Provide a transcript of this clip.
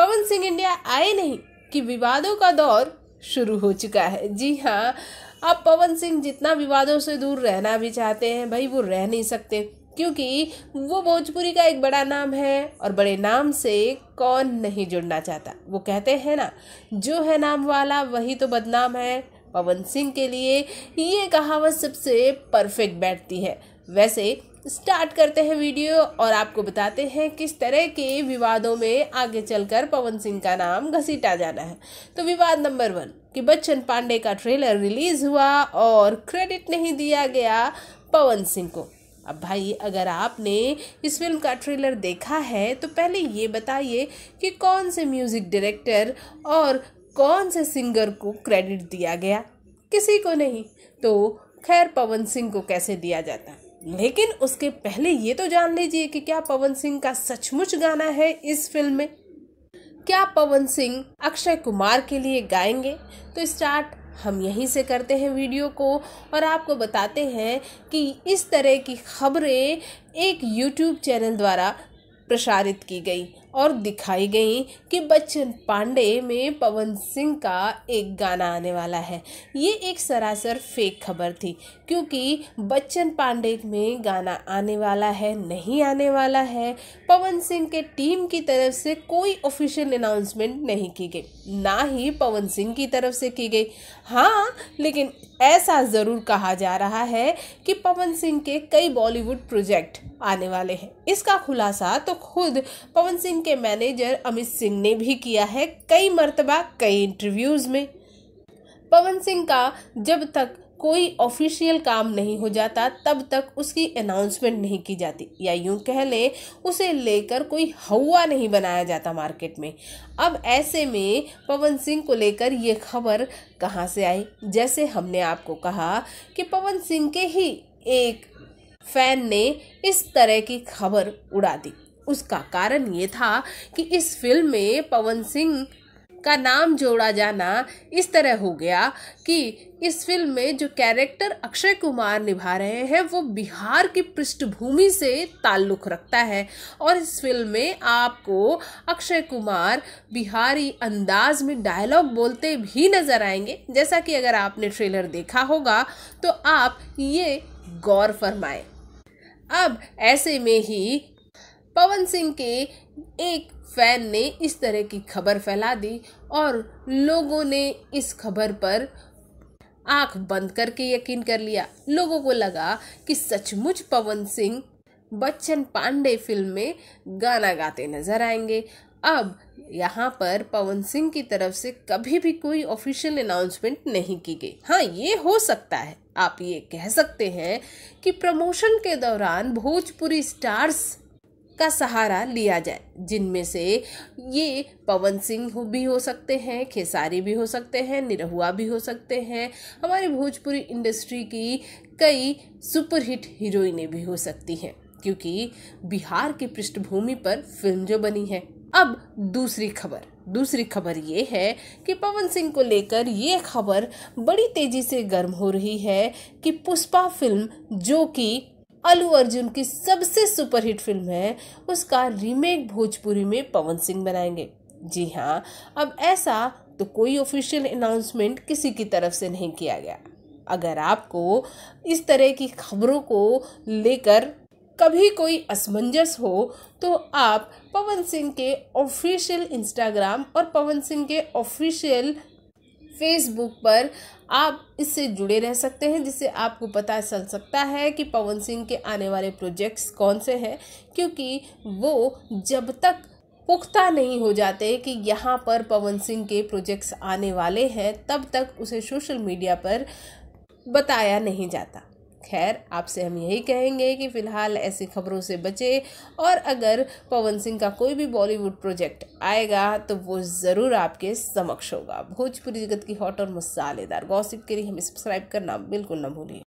पवन Singh India आए नहीं कि विवादों का दौर शुरू हो चुका है जी हाँ अब पवन सिंह जितना विवादों से दूर रहना भी चाहते हैं भाई वो रह नहीं सकते क्योंकि वो भोजपुरी का एक बड़ा नाम है और बड़े नाम से कौन नहीं जुड़ना चाहता वो कहते हैं ना जो है नाम वाला वही तो बदनाम है पवन सिंह के लिए ये कहावत सबसे परफेक्ट बैठती है वैसे स्टार्ट करते हैं वीडियो और आपको बताते हैं किस तरह के विवादों में आगे चलकर पवन सिंह का नाम घसीटा जाना है तो विवाद नंबर वन कि बच्चन पांडे का ट्रेलर रिलीज़ हुआ और क्रेडिट नहीं दिया गया पवन सिंह को अब भाई अगर आपने इस फिल्म का ट्रेलर देखा है तो पहले ये बताइए कि कौन से म्यूज़िक डायरेक्टर और कौन से सिंगर को क्रेडिट दिया गया किसी को नहीं तो खैर पवन सिंह को कैसे दिया जाता है लेकिन उसके पहले ये तो जान लीजिए कि क्या पवन सिंह का सचमुच गाना है इस फिल्म में क्या पवन सिंह अक्षय कुमार के लिए गाएंगे तो स्टार्ट हम यहीं से करते हैं वीडियो को और आपको बताते हैं कि इस तरह की खबरें एक यूट्यूब चैनल द्वारा प्रसारित की गई और दिखाई गई कि बच्चन पांडे में पवन सिंह का एक गाना आने वाला है ये एक सरासर फेक खबर थी क्योंकि बच्चन पांडे में गाना आने वाला है नहीं आने वाला है पवन सिंह के टीम की तरफ से कोई ऑफिशियल अनाउंसमेंट नहीं की गई ना ही पवन सिंह की तरफ से की गई हाँ लेकिन ऐसा ज़रूर कहा जा रहा है कि पवन सिंह के कई बॉलीवुड प्रोजेक्ट आने वाले हैं इसका खुलासा तो खुद पवन सिंह सिंह के मैनेजर अमित सिंह ने भी किया है कई मरतबा कई इंटरव्यूज़ में पवन सिंह का जब तक कोई ऑफिशियल काम नहीं हो जाता तब तक उसकी अनाउंसमेंट नहीं की जाती या यूं कह लें उसे लेकर कोई हवा नहीं बनाया जाता मार्केट में अब ऐसे में पवन सिंह को लेकर ये खबर कहाँ से आई जैसे हमने आपको कहा कि पवन सिंह के ही एक फैन ने इस तरह की खबर उड़ा दी उसका कारण ये था कि इस फिल्म में पवन सिंह का नाम जोड़ा जाना इस तरह हो गया कि इस फिल्म में जो कैरेक्टर अक्षय कुमार निभा रहे हैं वो बिहार की पृष्ठभूमि से ताल्लुक़ रखता है और इस फिल्म में आपको अक्षय कुमार बिहारी अंदाज में डायलॉग बोलते भी नज़र आएंगे जैसा कि अगर आपने ट्रेलर देखा होगा तो आप ये गौर फरमाएं अब ऐसे में ही पवन सिंह के एक फैन ने इस तरह की खबर फैला दी और लोगों ने इस खबर पर आंख बंद करके यकीन कर लिया लोगों को लगा कि सचमुच पवन सिंह बच्चन पांडे फिल्म में गाना गाते नजर आएंगे अब यहाँ पर पवन सिंह की तरफ से कभी भी कोई ऑफिशियल अनाउंसमेंट नहीं की गई हाँ ये हो सकता है आप ये कह सकते हैं कि प्रमोशन के दौरान भोजपुरी स्टार्स का सहारा लिया जाए जिनमें से ये पवन सिंह भी हो सकते हैं खेसारी भी हो सकते हैं निरहुआ भी हो सकते हैं हमारे भोजपुरी इंडस्ट्री की कई सुपरहिट हीरोइनें भी हो सकती हैं क्योंकि बिहार की पृष्ठभूमि पर फिल्म जो बनी है अब दूसरी खबर दूसरी खबर ये है कि पवन सिंह को लेकर ये खबर बड़ी तेज़ी से गर्म हो रही है कि पुष्पा फिल्म जो कि अलू अर्जुन की सबसे सुपरहिट फिल्म है उसका रीमेक भोजपुरी में पवन सिंह बनाएंगे जी हाँ अब ऐसा तो कोई ऑफिशियल अनाउंसमेंट किसी की तरफ से नहीं किया गया अगर आपको इस तरह की खबरों को लेकर कभी कोई असमंजस हो तो आप पवन सिंह के ऑफिशियल इंस्टाग्राम और पवन सिंह के ऑफिशियल फेसबुक पर आप इससे जुड़े रह सकते हैं जिससे आपको पता चल सकता है कि पवन सिंह के आने वाले प्रोजेक्ट्स कौन से हैं क्योंकि वो जब तक पुख्ता नहीं हो जाते कि यहाँ पर पवन सिंह के प्रोजेक्ट्स आने वाले हैं तब तक उसे सोशल मीडिया पर बताया नहीं जाता खैर आपसे हम यही कहेंगे कि फ़िलहाल ऐसी खबरों से बचे और अगर पवन सिंह का कोई भी बॉलीवुड प्रोजेक्ट आएगा तो वो ज़रूर आपके समक्ष होगा भोजपुरी जगत की हॉट और मसालेदार गॉसिप के लिए हमें सब्सक्राइब करना बिल्कुल ना भूलिए